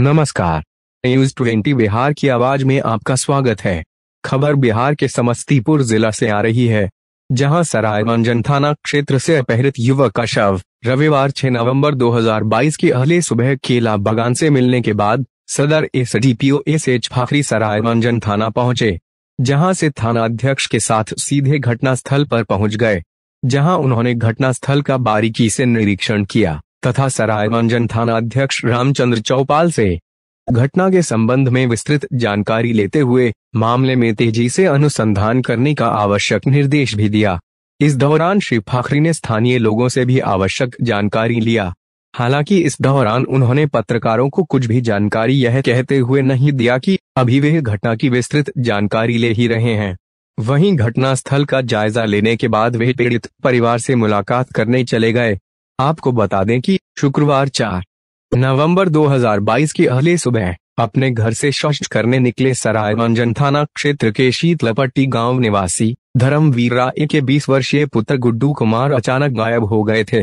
नमस्कार news twenty Bihar की आवाज में आपका स्वागत है खबर बिहार के समस्तीपुर जिला से आ रही है जहां सरायरंजन थाना क्षेत्र से अपहृत युवक का शव रविवार 6 नवंबर 2022 की अहले सुबह केला बगान से मिलने के बाद सदर S D P O S H Fakhri Sarairanjan थाना पहुंचे जहां से थाना अध्यक्ष के साथ सीधे घटनास्थल पर पहुंच गए जहां उन्होंने घटनास्थल का बारीकी से निरीक्षण किया तथा सरायरंजन थाना अध्यक्ष रामचंद्र चौपाल से घटना के संबंध में विस्तृत जानकारी लेते हुए मामले में तेजी से अनुसंधान करने का आवश्यक निर्देश भी दिया इस दौरान श्री फाखरी ने स्थानीय लोगों से भी आवश्यक जानकारी लिया हालांकि इस दौरान उन्होंने पत्रकारों को कुछ भी जानकारी यह कहते हुए नहीं दिया कि अभी वे घटना की विस्तृत जानकारी ले ही रहे हैं वहीं घटना स्थल का जायजा लेने के बाद वे पीड़ित परिवार से मुलाकात करने चले गए आपको बता दें कि शुक्रवार चार नवंबर 2022 की अहले सुबह अपने घर से शौच करने निकले सराय रंजन थाना क्षेत्र के शीतलपट्टी गांव निवासी धर्मवीर राय के 20 वर्षीय पुत्र गुड्डू कुमार अचानक गायब हो गए थे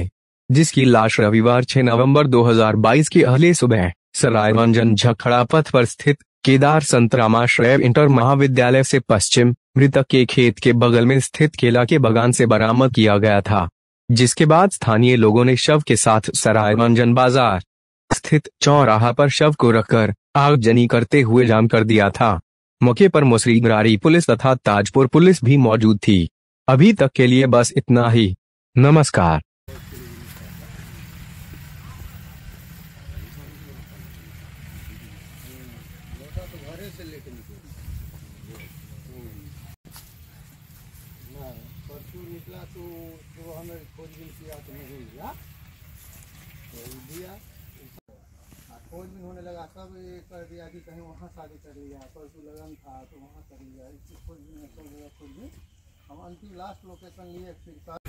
जिसकी लाश रविवार 6 नवंबर 2022 की अहले सुबह सराय रंजन झखड़ा पथ पर स्थित केदार संतरामाश्रय इंटर महाविद्यालय से पश्चिम मृतक के खेत के बगल में स्थित केला के बगान से बरामद किया गया था जिसके बाद स्थानीय लोगों ने शव के साथ मंजन बाजार स्थित चौराहा पर शव को रखकर आगजनी करते हुए जाम कर दिया था मौके पर मुसरी गरारी पुलिस तथा ताजपुर पुलिस भी मौजूद थी अभी तक के लिए बस इतना ही नमस्कार चूर निकला तो जो हमें खोजबीन किया तो मुझे दिया तो दिया खोजबीन होने लगा तब ये कर दिया कि कहीं वहाँ शादी कर लिया परसों लगन था तो वहाँ कर लिया इसकी खोजबीन खोजबीन हम अंतिम लास्ट लोकेशन लिए फिर